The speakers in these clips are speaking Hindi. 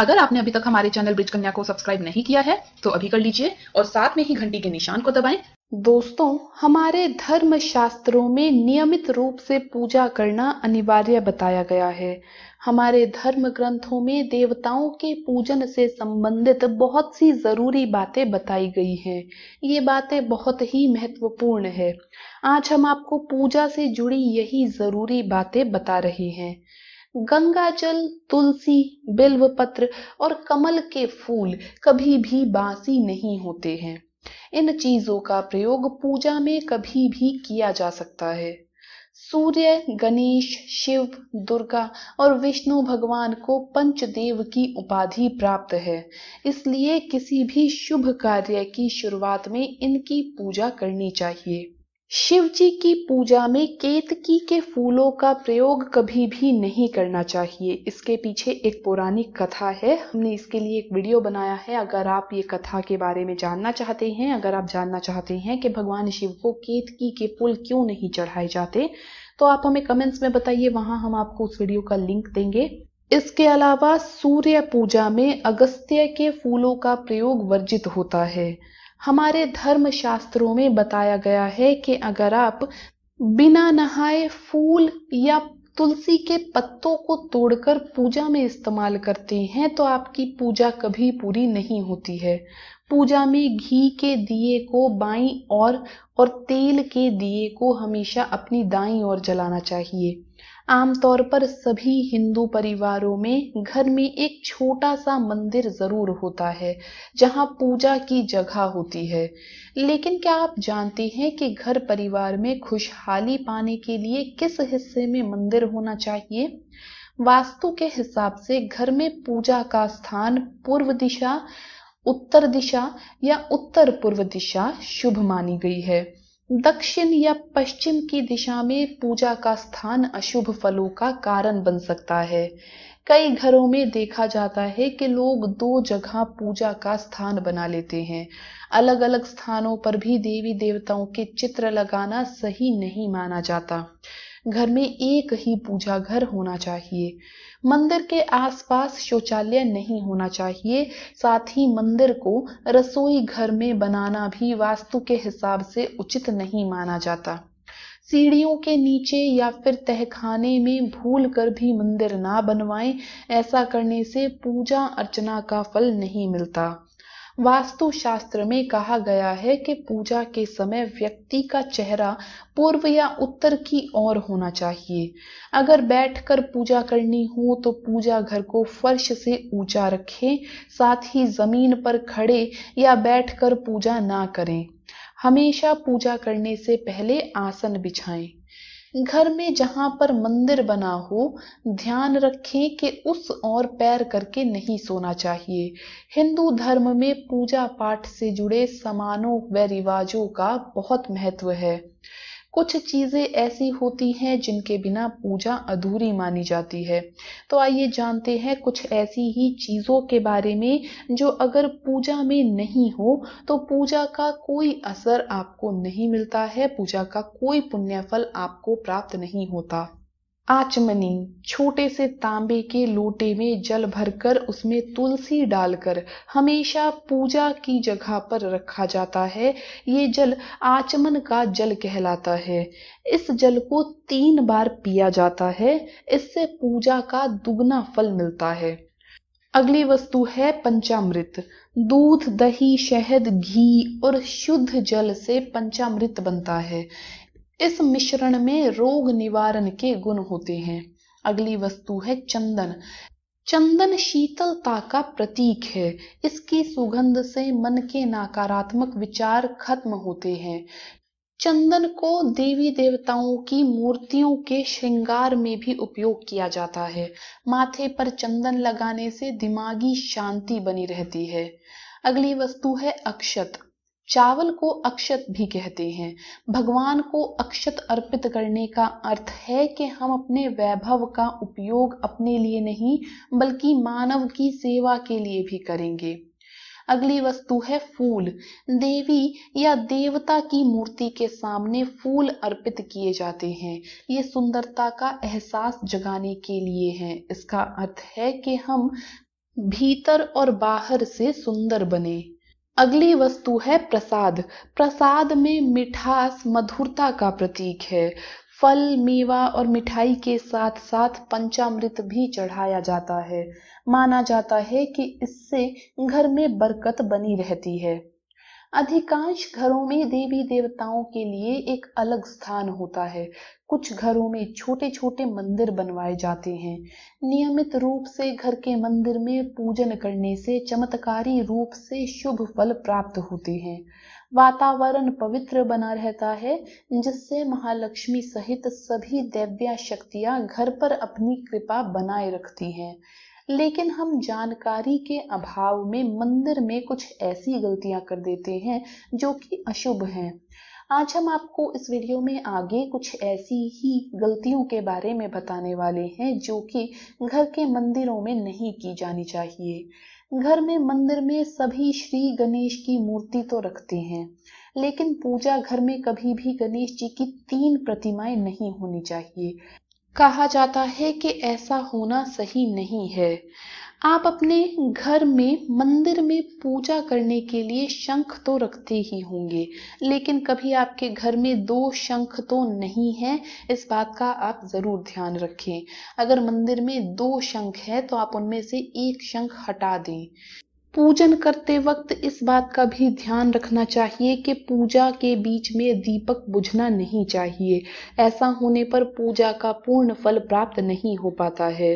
अगर आपने अभी तक हमारे चैनल ब्रिज कन्या को सब्सक्राइब नहीं किया है तो अभी कर लीजिए और साथ में ही घंटी के निशान को दबाएं दोस्तों हमारे धर्म शास्त्रों में नियमित रूप से पूजा करना अनिवार्य बताया गया है हमारे धर्म ग्रंथों में देवताओं के पूजन से संबंधित बहुत सी जरूरी बातें बताई गई हैं ये बातें बहुत ही महत्वपूर्ण है आज हम आपको पूजा से जुड़ी यही जरूरी बातें बता रहे हैं गंगा जल तुलसी बिल्व पत्र और कमल के फूल कभी भी बासी नहीं होते हैं इन चीजों का प्रयोग पूजा में कभी भी किया जा सकता है सूर्य गणेश शिव दुर्गा और विष्णु भगवान को पंचदेव की उपाधि प्राप्त है इसलिए किसी भी शुभ कार्य की शुरुआत में इनकी पूजा करनी चाहिए शिव जी की पूजा में केतकी के फूलों का प्रयोग कभी भी नहीं करना चाहिए इसके पीछे एक पौराणिक कथा है हमने इसके लिए एक वीडियो बनाया है अगर आप ये कथा के बारे में जानना चाहते हैं अगर आप जानना चाहते हैं कि भगवान शिव को केतकी के फूल क्यों नहीं चढ़ाए जाते तो आप हमें कमेंट्स में बताइए वहाँ हम आपको उस वीडियो का लिंक देंगे इसके अलावा सूर्य पूजा में अगस्त्य के फूलों का प्रयोग वर्जित होता है हमारे धर्म शास्त्रों में बताया गया है कि अगर आप बिना नहाए फूल या तुलसी के पत्तों को तोड़कर पूजा में इस्तेमाल करते हैं तो आपकी पूजा कभी पूरी नहीं होती है पूजा में घी के दिए को बाई और और तेल के दिए को हमेशा अपनी दाई और जलाना चाहिए आमतौर पर सभी हिंदू परिवारों में घर में एक छोटा सा मंदिर जरूर होता है जहां पूजा की जगह होती है लेकिन क्या आप जानते हैं कि घर परिवार में खुशहाली पाने के लिए किस हिस्से में मंदिर होना चाहिए वास्तु के हिसाब से घर में पूजा का स्थान पूर्व दिशा उत्तर दिशा या उत्तर पूर्व दिशा शुभ मानी गई है दक्षिण या पश्चिम की दिशा में पूजा का स्थान अशुभ फलों का कारण बन सकता है कई घरों में देखा जाता है कि लोग दो जगह पूजा का स्थान बना लेते हैं अलग अलग स्थानों पर भी देवी देवताओं के चित्र लगाना सही नहीं माना जाता घर में एक ही पूजा घर होना चाहिए मंदिर के आसपास शौचालय नहीं होना चाहिए साथ ही मंदिर को रसोई घर में बनाना भी वास्तु के हिसाब से उचित नहीं माना जाता सीढ़ियों के नीचे या फिर तहखाने में भूल कर भी मंदिर ना बनवाएं ऐसा करने से पूजा अर्चना का फल नहीं मिलता वास्तुशास्त्र में कहा गया है कि पूजा के समय व्यक्ति का चेहरा पूर्व या उत्तर की ओर होना चाहिए अगर बैठकर पूजा करनी हो तो पूजा घर को फर्श से ऊंचा रखें साथ ही जमीन पर खड़े या बैठकर पूजा ना करें हमेशा पूजा करने से पहले आसन बिछाएं घर में जहां पर मंदिर बना हो ध्यान रखें कि उस ओर पैर करके नहीं सोना चाहिए हिंदू धर्म में पूजा पाठ से जुड़े समानों व रिवाजों का बहुत महत्व है कुछ चीज़ें ऐसी होती हैं जिनके बिना पूजा अधूरी मानी जाती है तो आइए जानते हैं कुछ ऐसी ही चीज़ों के बारे में जो अगर पूजा में नहीं हो तो पूजा का कोई असर आपको नहीं मिलता है पूजा का कोई पुण्य फल आपको प्राप्त नहीं होता आचमनी छोटे से तांबे के लोटे में जल भरकर उसमें तुलसी डालकर हमेशा पूजा की जगह पर रखा जाता है ये जल आचमन का जल कहलाता है इस जल को तीन बार पिया जाता है इससे पूजा का दुगना फल मिलता है अगली वस्तु है पंचामृत दूध दही शहद घी और शुद्ध जल से पंचामृत बनता है इस मिश्रण में रोग निवारण के गुण होते हैं अगली वस्तु है चंदन चंदन शीतलता का प्रतीक है इसकी सुगंध से मन के नकारात्मक विचार खत्म होते हैं चंदन को देवी देवताओं की मूर्तियों के श्रृंगार में भी उपयोग किया जाता है माथे पर चंदन लगाने से दिमागी शांति बनी रहती है अगली वस्तु है अक्षत चावल को अक्षत भी कहते हैं भगवान को अक्षत अर्पित करने का अर्थ है कि हम अपने वैभव का उपयोग अपने लिए नहीं बल्कि मानव की सेवा के लिए भी करेंगे अगली वस्तु है फूल देवी या देवता की मूर्ति के सामने फूल अर्पित किए जाते हैं ये सुंदरता का एहसास जगाने के लिए है इसका अर्थ है कि हम भीतर और बाहर से सुंदर बने अगली वस्तु है प्रसाद प्रसाद में मिठास मधुरता का प्रतीक है फल मेवा और मिठाई के साथ साथ पंचामृत भी चढ़ाया जाता है माना जाता है कि इससे घर में बरकत बनी रहती है अधिकांश घरों में देवी देवताओं के लिए एक अलग स्थान होता है कुछ घरों में छोटे छोटे मंदिर बनवाए जाते हैं नियमित रूप से घर के मंदिर में पूजन करने से चमत्कारी रूप से शुभ फल प्राप्त होते हैं वातावरण पवित्र बना रहता है जिससे महालक्ष्मी सहित सभी दैव्या शक्तियां घर पर अपनी कृपा बनाए रखती हैं लेकिन हम जानकारी के अभाव में मंदिर में कुछ ऐसी गलतियां कर देते हैं जो कि अशुभ हैं आज हम आपको इस वीडियो में आगे कुछ ऐसी ही गलतियों के बारे में बताने वाले हैं जो कि घर के मंदिरों में नहीं की जानी चाहिए घर में मंदिर में सभी श्री गणेश की मूर्ति तो रखते हैं लेकिन पूजा घर में कभी भी गणेश जी की तीन प्रतिमाएं नहीं होनी चाहिए कहा जाता है कि ऐसा होना सही नहीं है आप अपने घर में मंदिर में पूजा करने के लिए शंख तो रखते ही होंगे लेकिन कभी आपके घर में दो शंख तो नहीं है इस बात का आप ज़रूर ध्यान रखें अगर मंदिर में दो शंख है तो आप उनमें से एक शंख हटा दें पूजन करते वक्त इस बात का भी ध्यान रखना चाहिए कि पूजा के बीच में दीपक बुझना नहीं चाहिए ऐसा होने पर पूजा का पूर्ण फल प्राप्त नहीं हो पाता है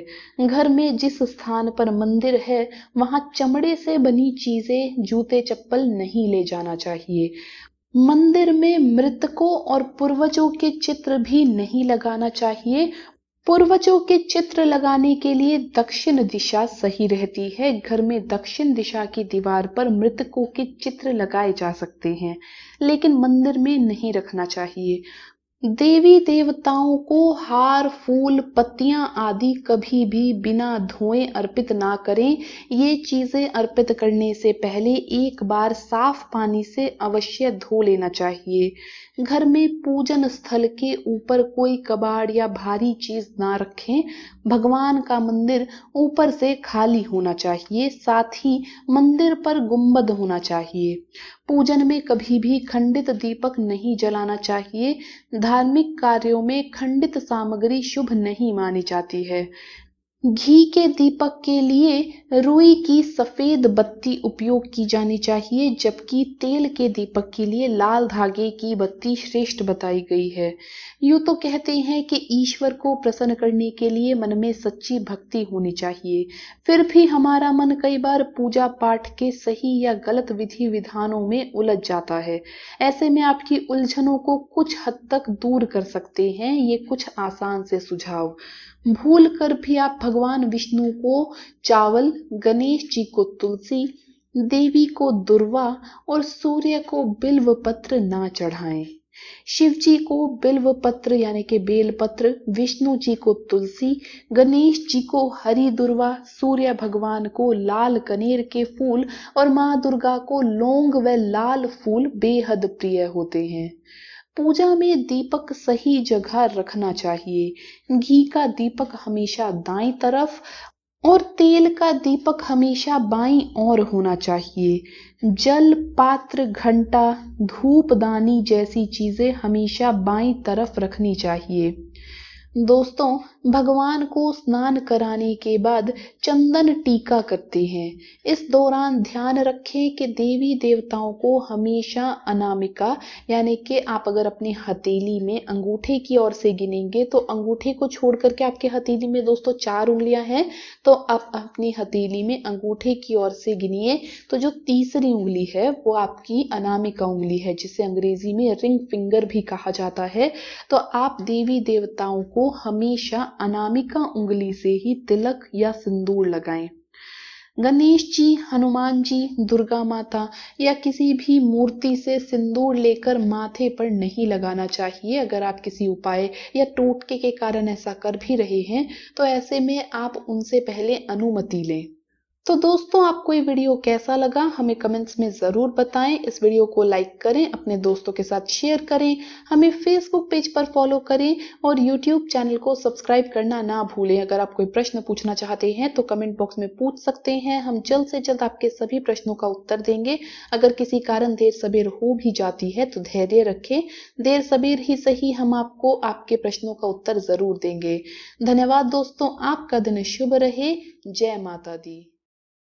घर में जिस स्थान पर मंदिर है वहां चमड़े से बनी चीजें जूते चप्पल नहीं ले जाना चाहिए मंदिर में मृतकों और पूर्वजों के चित्र भी नहीं लगाना चाहिए पूर्वजों के चित्र लगाने के लिए दक्षिण दिशा सही रहती है घर में दक्षिण दिशा की दीवार पर मृतकों के चित्र लगाए जा सकते हैं लेकिन मंदिर में नहीं रखना चाहिए देवी देवताओं को हार फूल पत्तियां आदि कभी भी बिना धोए अर्पित ना करें ये चीजें अर्पित करने से पहले एक बार साफ पानी से अवश्य धो लेना चाहिए घर में पूजन स्थल के ऊपर कोई कबाड़ या भारी चीज ना रखें भगवान का मंदिर ऊपर से खाली होना चाहिए साथ ही मंदिर पर गुंबद होना चाहिए पूजन में कभी भी खंडित दीपक नहीं जलाना चाहिए धार्मिक कार्यों में खंडित सामग्री शुभ नहीं मानी जाती है घी के दीपक के लिए रुई की सफ़ेद बत्ती उपयोग की जानी चाहिए जबकि तेल के दीपक के लिए लाल धागे की बत्ती श्रेष्ठ बताई गई है यूँ तो कहते हैं कि ईश्वर को प्रसन्न करने के लिए मन में सच्ची भक्ति होनी चाहिए फिर भी हमारा मन कई बार पूजा पाठ के सही या गलत विधि विधानों में उलझ जाता है ऐसे में आपकी उलझनों को कुछ हद तक दूर कर सकते हैं ये कुछ आसान से सुझाव भूल कर भी आप भगवान विष्णु को चावल गणेश जी को तुलसी देवी को दुर्वा और सूर्य को बिल्व पत्र ना चढ़ाएं शिव जी को बिल्व पत्र यानी कि बेल पत्र विष्णु जी को तुलसी गणेश जी को हरी दुर्वा सूर्य भगवान को लाल कनेर के फूल और माँ दुर्गा को लौंग व लाल फूल बेहद प्रिय होते हैं पूजा में दीपक सही जगह रखना चाहिए घी का दीपक हमेशा दाई तरफ और तेल का दीपक हमेशा बाई और होना चाहिए जल पात्र घंटा धूप दानी जैसी चीजें हमेशा बाई तरफ रखनी चाहिए दोस्तों भगवान को स्नान कराने के बाद चंदन टीका करते हैं इस दौरान ध्यान रखें कि देवी देवताओं को हमेशा अनामिका यानी कि आप अगर अपने हथेली में अंगूठे की ओर से गिनेंगे तो अंगूठे को छोड़ करके आपके हथेली में दोस्तों चार उंगलियां हैं तो आप अपनी हथेली में अंगूठे की ओर से गिनिए तो जो तीसरी उंगली है वो आपकी अनामिका उंगली है जिसे अंग्रेजी में रिंग फिंगर भी कहा जाता है तो आप देवी देवताओं को हमेशा अनामिका उंगली से ही तिलक या सिंदूर लगाएं गणेश जी हनुमान जी दुर्गा माता या किसी भी मूर्ति से सिंदूर लेकर माथे पर नहीं लगाना चाहिए अगर आप किसी उपाय या टोटके के कारण ऐसा कर भी रहे हैं तो ऐसे में आप उनसे पहले अनुमति लें तो दोस्तों आपको ये वीडियो कैसा लगा हमें कमेंट्स में ज़रूर बताएं इस वीडियो को लाइक करें अपने दोस्तों के साथ शेयर करें हमें फेसबुक पेज पर फॉलो करें और यूट्यूब चैनल को सब्सक्राइब करना ना भूलें अगर आप कोई प्रश्न पूछना चाहते हैं तो कमेंट बॉक्स में पूछ सकते हैं हम जल्द से जल्द आपके सभी प्रश्नों का उत्तर देंगे अगर किसी कारण देर सबेर हो भी जाती है तो धैर्य रखें देर सबेर ही सही हम आपको आपके प्रश्नों का उत्तर ज़रूर देंगे धन्यवाद दोस्तों आपका दिन शुभ रहे जय माता दी